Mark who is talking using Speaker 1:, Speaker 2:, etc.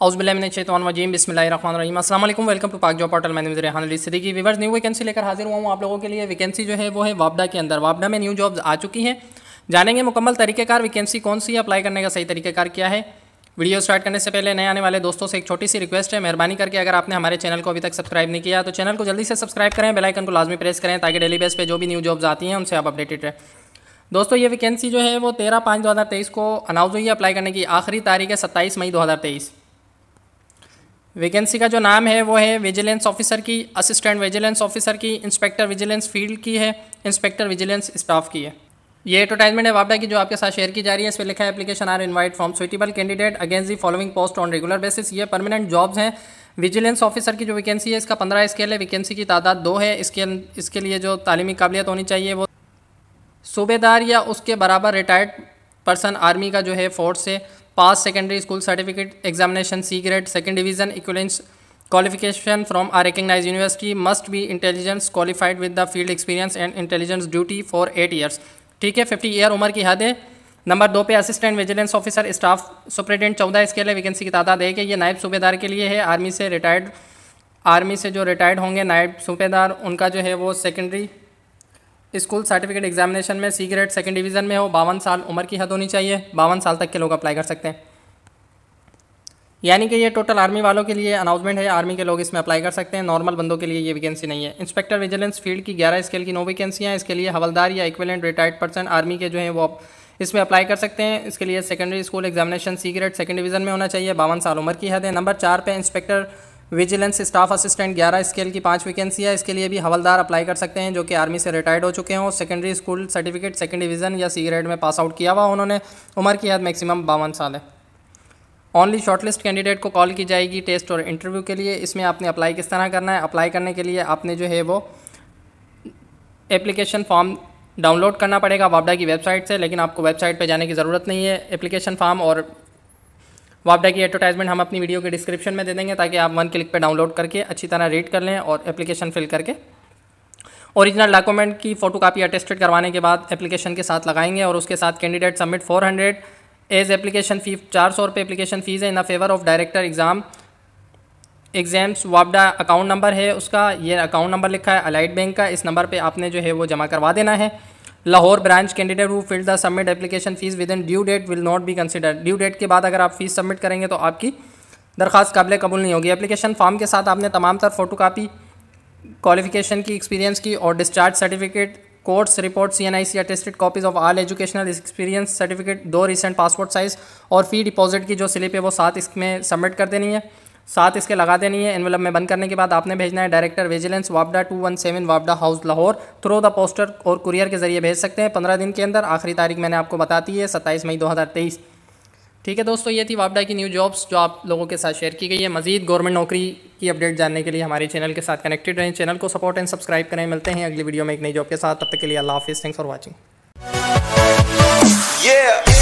Speaker 1: अउज़बिल्लाजीम बसमीम असल welcome to Pak job portal मैंने रेहान अली की वीवर्स न्यू वैकेंसी लेकर हाजिर हुआ हूँ आप लोगों के लिए वैकेंसी जो है वो है वापडा के अंदर वापडा में न्यू जॉब्स आ चुकी हैं जानेंगे मुकम्मल तरीक़ेकार वैकेंसी कौन सी है अप्लाई करने का सही तरीक़ेकार क्या है वीडियो स्टार्ट करने से पहले नए आने वाले दोस्तों से एक छोटी सी रिक्वेस्ट है मेहरबानी करके अगर आपने हमारे चैनल को अभी तक सब्सक्राइब नहीं किया तो चैनल को जल्दी से सब्सक्राइब करें बेलाइकन को लाजमी प्रेस करें ताकि डेली बेस पर जो भी न्यू जॉब्स आती हैं उनसे आप अपडेटेड रहें दोस्तों ये वैकेंसी जो है वो तेरह पाँच दो हज़ार तेईस को अनाउंस हुई है अप्लाई करने की आखिरी तारीख है सत्ताईस मई दो हज़ार तेईस वैकेंसी का जो नाम है वो है विजिलेंस ऑफिसर की असिस्टेंट विजिलेंस ऑफिसर की इंस्पेक्टर विजिलेंस फील्ड की है इंस्पेक्टर विजिलेंस स्टाफ की है ये एडवर्टाइजमेंट है वापडा की जो आपके साथ शेयर की जा रही है इस पर लिखा है application are invite from suitable candidate against the following post on regular basis ये परमानेंट जॉब्स हैं विजिलेंस ऑफिसर की जो वैकेंसी है इसका पंद्रह स्केल है वैकेंसी की तादाद दो है इसके इसके लिए जो तालीमी काबिलियत होनी चाहिए वो सूबेदार या उसके बराबर रिटायर्ड पर्सन आर्मी का जो है फोर्स से पास secondary school certificate examination C grade second division equivalence qualification from a recognise university must be intelligence qualified with the field experience and intelligence duty for eight years ठीक है fifty year उम्र की हद है number दो पे assistant vigilance officer staff superintendent चौदह इसके लिए वैकेंसी की तादाद है कि ये नायब सूबेदार के लिए है आर्मी से रिटायर्ड आर्मी से जो रिटायर्ड होंगे नायब सूबेदार उनका जो है वो सेकेंडरी स्कूल सर्टिफिकेट एग्जामिनेशन में सी ग्रेड सेकेंड डिवीजन में हो बावन साल उम्र की हद होनी चाहिए बावन साल तक के लोग अप्लाई कर सकते हैं यानी कि ये टोटल आर्मी वालों के लिए अनाउंसमेंट है आर्मी के लोग इसमें अप्लाई कर सकते हैं नॉर्मल बंदों के लिए ये वैकेंसी नहीं है इंस्पेक्टर विजिलेंस फील्ड की ग्यारह स्केल की नो वैकेंसियाँ इसके लिए हवलदार या इक्वलेंट रिटायर्ड पर्सन आर्मी के जो हैं वो इसमें अप्लाई कर सकते हैं इसके लिए secondary school examination C grade second division में होना चाहिए बावन साल उम्र की हद है नंबर चार पर inspector vigilance staff assistant 11 scale की पांच वैकेंसी है इसके लिए भी हवलदार अप्लाई कर सकते हैं जो कि आर्मी से रिटायर्ड हो चुके हैं secondary school certificate second division या सी ग्रेड में पास आउट किया हुआ उन्होंने उम्र की हद मैक्सिमम बावन साल है ऑनली शॉर्टलिस्ट कैंडिडेट को कॉल की जाएगी टेस्ट और इंटरव्यू के लिए इसमें आपने अप्लाई किस तरह करना है अप्लाई करने के लिए आपने जो है वो एप्लीकेशन फॉर्म डाउनलोड करना पड़ेगा वापडा की वेबसाइट से लेकिन आपको वेबसाइट पर जाने की ज़रूरत नहीं है एप्लीकेशन फॉर्म और वापडा की एडवर्टाइजमेंट हम अपनी वीडियो के डिस्क्रिप्शन में दे देंगे ताकि आप वन क्लिक पर डाउनलोड करके अच्छी तरह रीड कर लें और एप्लीकेशन फिल करके ओरिजिनल डॉक्यूमेंट की फोटो कापी अटेस्टेड करवाने के बाद एप्लीकेशन के साथ लगाएंगे और उसके साथ candidate submit four hundred as application fee चार सौ रुपये एप्लीकेशन फ़ीस है in favour of director exam exams वापडा अकाउंट नंबर है उसका ये अकाउंट नंबर लिखा है अलाइट बैंक का इस नंबर पे आपने जो है वो जमा करवा देना है Lahore branch candidate who filled the submit application fees within due date will not be consider due date के बाद अगर आप फीस सबमिट करेंगे तो आपकी दरख्वास्त काबिल कबूल नहीं होगी एप्लीकेशन फॉर्म के साथ आपने तमाम तर फोटो कापी क्वालिफिकेशन की एक्सपीरियंस की और discharge certificate course report C N I C attested copies of all educational experience certificate दो रिसेंट पासपोर्ट साइज़ और फ़ी डिपॉजिट की जो स्लिप है वो साथ इसमें सबमिट कर देनी है साथ इसके लगा देनी है एनवेलप में बंद करने के बाद आपने भेजना है director vigilance वापडा to one seven वापडा house Lahore throw the poster और कुरियर के जरिए भेज सकते हैं पंद्रह दिन के अंदर आखिरी तारीख मैंने आपको बता दी है सत्ताईस मई दो हज़ार तेईस ठीक है दोस्तों ये थी वापडा की न्यू जॉब्स जो आप लोगों के साथ शेयर की गई है मजीद गवर्नमेंट नौकरी की अपडेट जानने के लिए हमारे चैनल के साथ कनेक्टेड रहें चैनल को सपोर्ट एंड सब्सक्राइब करें मिलते हैं अगली वीडियो में एक नई जॉब के साथ तब तक के लिए अल्लाह हाफिज़ थैंक्स फॉर वॉचिंग